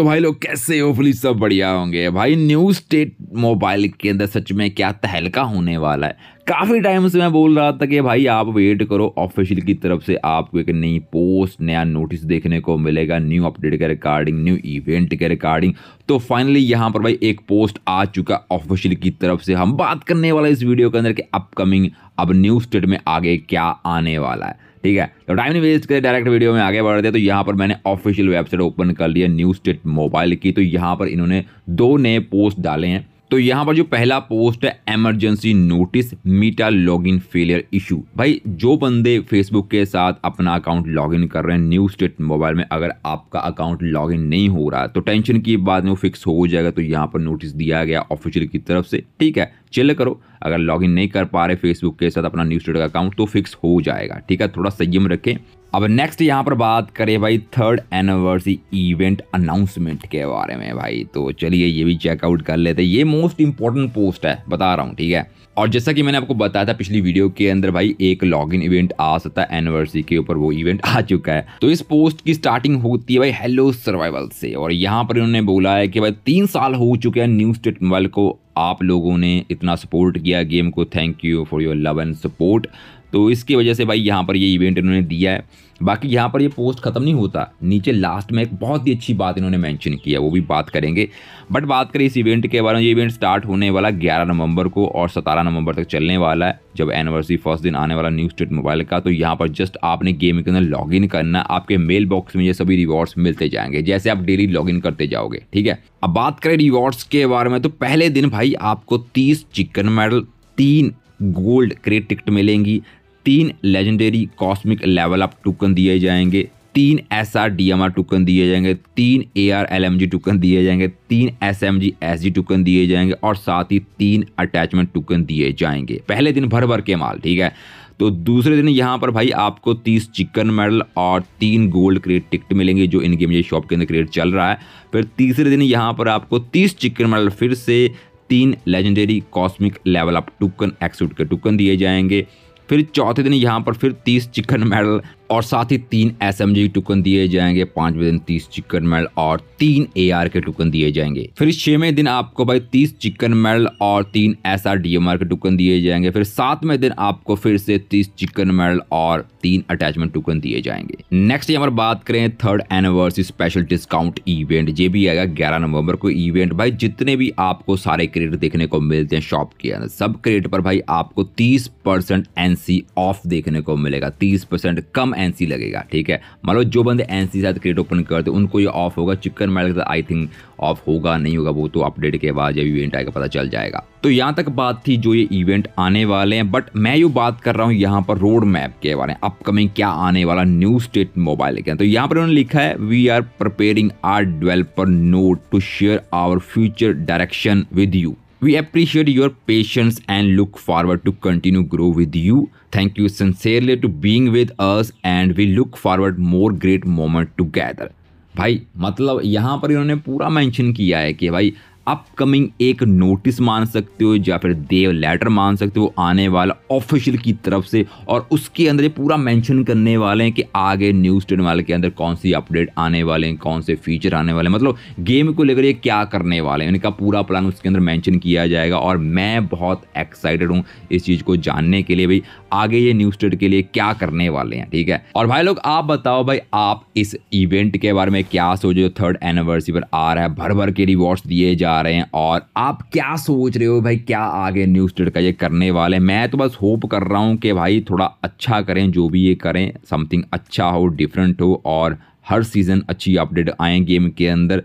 तो भाई लोग कैसे हो फुली सब बढ़िया होंगे भाई न्यू स्टेट मोबाइल के अंदर सच में क्या तहलका होने वाला है काफ़ी टाइम से मैं बोल रहा था कि भाई आप वेट करो ऑफिशियल की तरफ से आपको एक नई पोस्ट नया नोटिस देखने को मिलेगा न्यू अपडेट के रिकॉर्डिंग न्यू इवेंट के रिकॉर्डिंग तो फाइनली यहाँ पर भाई एक पोस्ट आ चुका ऑफिशियल की तरफ से हम बात करने वाला इस वीडियो के अंदर कि अपकमिंग अब न्यू स्टेट में आगे क्या आने वाला है ठीक है तो टाइम नहीं वेस्ट करें डायरेक्ट वीडियो में आगे बढ़ते हैं तो यहाँ पर मैंने ऑफिशियल वेबसाइट ओपन कर लिया न्यू स्टेट मोबाइल की तो यहाँ पर इन्होंने दो नए पोस्ट डाले हैं तो यहाँ पर जो पहला पोस्ट है emergency notice Meta login failure issue भाई जो बंदे फेसबुक के साथ अपना अकाउंट लॉगिन कर रहे हैं न्यू स्टेट मोबाइल में अगर आपका अकाउंट लॉगिन नहीं हो रहा है तो टेंशन की बात में वो फिक्स हो जाएगा तो यहाँ पर नोटिस दिया गया ऑफिशियल की तरफ से ठीक है चिल करो अगर लॉगिन नहीं कर पा रहे फेसबुक के साथ अपना न्यूज स्टेट का अकाउंट तो फिक्स हो जाएगा ठीक है थोड़ा संयम रखें अब नेक्स्ट यहाँ पर बात करें भाई थर्ड एनिवर्सरी इवेंट अनाउंसमेंट के बारे में भाई तो चलिए ये भी चेकआउट कर लेते हैं ये मोस्ट इंपॉर्टेंट पोस्ट है बता रहा हूँ ठीक है और जैसा कि मैंने आपको बताया था पिछली वीडियो के अंदर भाई एक लॉगिन इवेंट आ सकता है एनिवर्सरी के ऊपर वो इवेंट आ चुका है तो इस पोस्ट की स्टार्टिंग होती है भाई हेलो सर्वाइवल से और यहाँ पर इन्होंने बोला है कि भाई तीन साल हो चुके हैं न्यू स्टेट मोबाइल को आप लोगों ने इतना सपोर्ट किया गेम को thank you for your love and support तो इसकी वजह से भाई यहाँ पर ये इवेंट इन्होंने दिया है बाकी यहाँ पर ये पोस्ट ख़त्म नहीं होता नीचे लास्ट में एक बहुत ही अच्छी बात इन्होंने मेंशन किया वो भी बात करेंगे बट बात करें इस इवेंट के बारे में ये इवेंट स्टार्ट होने वाला 11 नवंबर को और 17 नवंबर तक चलने वाला है जब एनिवर्सरी फर्स्ट दिन आने वाला न्यू स्टेट मोबाइल का तो यहाँ पर जस्ट आपने गेम के अंदर लॉग करना आपके मेल बॉक्स में ये सभी रिवॉर्ड्स मिलते जाएंगे जैसे आप डेली लॉग करते जाओगे ठीक है अब बात करें रिवॉर्ड्स के बारे में तो पहले दिन भाई आपको तीस चिकन मेडल तीन गोल्ड क्रेट टिकट मिलेंगी तीन legendary cosmic level up token दिए जाएंगे तीन S R D M R token दिए जाएंगे तीन A R L M G token दिए जाएंगे तीन S M G S G token दिए जाएंगे और साथ ही तीन अटैचमेंट टोकन दिए जाएंगे पहले दिन भर भर के माल ठीक है तो दूसरे दिन यहाँ पर भाई आपको तीस चिकन मेडल और तीन गोल्ड क्रेट टिकट मिलेंगे जो इनके मुझे शॉप के अंदर क्रेट चल रहा है फिर तीसरे दिन यहाँ पर आपको तीस चिकन मेडल फिर से तीन legendary cosmic level up token X suit के टोकन दिए जाएंगे फिर चौथे दिन यहाँ पर फिर तीस चिकन मेडल और साथ ही तीन एस एम जी टोकन दिए जाएंगे पांच दिन तीस चिकन मेडल और तीन ए आर के टोकन दिए जाएंगे फिर छवें दिन आपको भाई तीस चिकन मेडल और तीन S R D M R के टोकन दिए जाएंगे फिर सातवें दिन आपको फिर से तीस चिकन मेडल और तीन अटैचमेंट टोकन दिए जाएंगे नेक्स्ट हमारे बात करें third anniversary special discount event ये भी आएगा ग्यारह नवंबर को इवेंट भाई जितने भी आपको सारे क्रेडिट देखने को मिलते हैं शॉप के अंदर सब क्रेडिट पर भाई आपको तीस परसेंट एनसी ऑफ देखने को मिलेगा तीस परसेंट कम एन लगेगा ठीक है मान लो जो बंदे एन सी साथ क्रेडिट ओपन करते उनको ये ऑफ होगा चिकन मैडल के साथ आई थिंक ऑफ होगा नहीं होगा वो तो अपडेट के बाद जब इवेंट आएगा पता चल जाएगा तो यहाँ तक बात थी जो ये इवेंट आने वाले हैं बट मैं जो बात कर रहा हूँ यहाँ पर रोड मैप के बारे में अपकमिंग क्या आने वाला न्यू स्टेट मोबाइल के तो यहाँ पर उन्होंने लिखा है we are preparing our developer note to share our future direction with you We appreciate your patience and look forward to continue grow with you. Thank you sincerely to being with us and we look forward more great moment together. भाई मतलब यहाँ पर इन्होंने पूरा mention किया है कि भाई अपकमिंग एक नोटिस मान सकते हो या फिर देव लेटर मान सकते हो आने वाला ऑफिशियल की तरफ से और उसके अंदर ये पूरा मेंशन करने वाले हैं कि आगे न्यूज़ टेन वाले के अंदर कौन सी अपडेट आने वाले हैं कौन से फीचर आने वाले हैं मतलब गेम को लेकर ये क्या करने वाले हैं इनका पूरा प्लान उसके अंदर मैंशन किया जाएगा और मैं बहुत एक्साइटेड हूँ इस चीज़ को जानने के लिए भाई आगे ये न्यूज़ टेड के लिए क्या करने वाले हैं ठीक है और भाई लोग आप बताओ भाई आप इस इवेंट के बारे में क्या सोचो थर्ड एनिवर्सरी पर आ रहा है भर भर के रिवॉर्ड्स दिए जा जा रहे हैं और आप क्या सोच रहे हो भाई क्या आगे न्यूज़ टेड का ये करने वाले हैं मैं तो बस होप कर रहा हूँ कि भाई थोड़ा अच्छा करें जो भी ये करें समथिंग अच्छा हो डिफरेंट हो और हर सीज़न अच्छी अपडेट आए गेम के अंदर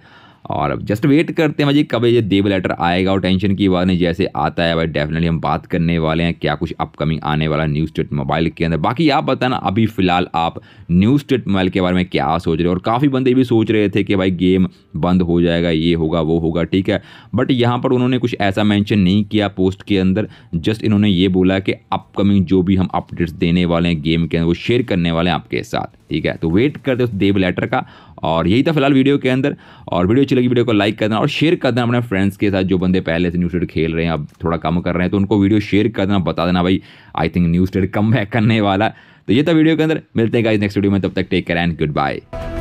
और अब जस्ट वेट करते हैं भाई कब ये देव लेटर आएगा और टेंशन की बात नहीं जैसे आता है भाई डेफिनेटली हम बात करने वाले हैं क्या कुछ अपकमिंग आने वाला न्यूज़ स्टेट मोबाइल के अंदर बाकी आप बताना अभी फिलहाल आप न्यूज़ स्टेट मोबाइल के बारे में क्या सोच रहे हो और काफ़ी बंदे भी सोच रहे थे कि भाई गेम बंद हो जाएगा ये होगा वो होगा ठीक है बट यहाँ पर उन्होंने कुछ ऐसा मैंशन नहीं किया पोस्ट के अंदर जस्ट इन्होंने ये बोला कि अपकमिंग जो भी हम अपडेट्स देने वाले हैं गेम के अंदर वो शेयर करने वाले हैं आपके साथ ठीक है तो वेट करते उस देव लेटर का और यही था फिलहाल वीडियो के अंदर और वीडियो अच्छी लगी वीडियो को लाइक करना और शेयर कर देना अपने फ्रेंड्स के साथ जो बंदे पहले से न्यूज़ ट्रेड खेल रहे हैं अब थोड़ा कम कर रहे हैं तो उनको वीडियो शेयर कर देना बता देना भाई आई थिंक न्यूज़ ट्रेड कम बैक करने वाला तो ये था वीडियो के अंदर मिलते हैं गाइस नेक्स्ट वीडियो में तब तक take care and good bye